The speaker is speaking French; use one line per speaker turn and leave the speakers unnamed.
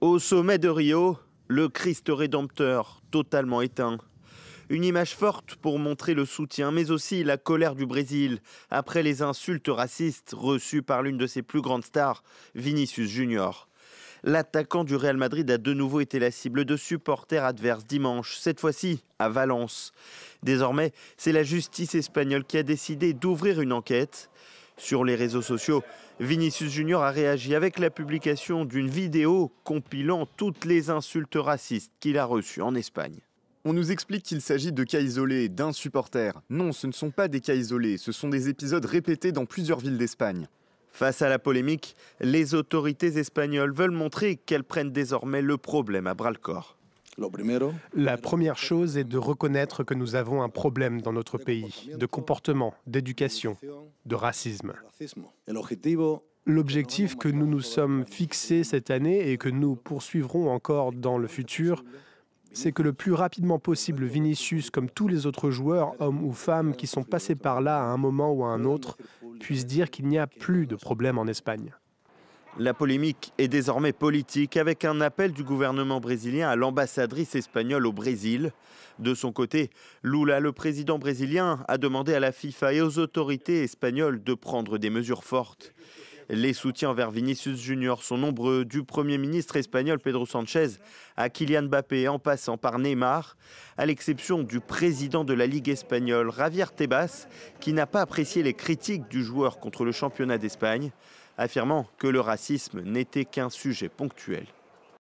Au sommet de Rio, le Christ rédempteur totalement éteint. Une image forte pour montrer le soutien, mais aussi la colère du Brésil après les insultes racistes reçues par l'une de ses plus grandes stars, Vinicius Junior. L'attaquant du Real Madrid a de nouveau été la cible de supporters adverses dimanche, cette fois-ci à Valence. Désormais, c'est la justice espagnole qui a décidé d'ouvrir une enquête. Sur les réseaux sociaux, Vinicius Junior a réagi avec la publication d'une vidéo compilant toutes les insultes racistes qu'il a reçues en Espagne.
On nous explique qu'il s'agit
de cas isolés, d'un Non, ce ne sont pas des cas isolés, ce sont des épisodes répétés dans plusieurs villes d'Espagne. Face à la polémique, les autorités espagnoles veulent montrer qu'elles prennent désormais le problème à bras le corps.
La première chose est de reconnaître que nous avons un problème dans notre pays de comportement, d'éducation, de racisme. L'objectif que nous nous sommes fixés cette année et que nous poursuivrons encore dans le futur, c'est que le plus rapidement possible, Vinicius, comme tous les autres joueurs, hommes ou femmes, qui sont passés par là à un moment ou à un autre, puisse dire qu'il n'y a plus de problème en Espagne.
La polémique est désormais politique avec un appel du gouvernement brésilien à l'ambassadrice espagnole au Brésil. De son côté, Lula, le président brésilien, a demandé à la FIFA et aux autorités espagnoles de prendre des mesures fortes. Les soutiens vers Vinicius Junior sont nombreux, du Premier ministre espagnol Pedro Sanchez à Kylian Mbappé en passant par Neymar, à l'exception du président de la Ligue espagnole, Javier Tebas, qui n'a pas apprécié les critiques du joueur contre le championnat d'Espagne affirmant que le racisme n'était qu'un sujet ponctuel